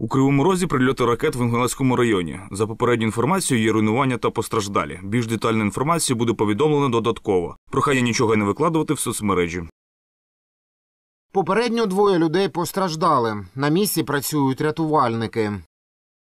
У Кривому Розі прильоти ракет в Інгулецькому районі. За попередню інформацією є руйнування та постраждалі. Більш детальна інформація буде повідомлено додатково. Прохання нічого не викладувати в соцмережі. Попередньо двоє людей постраждали. На місці працюють рятувальники.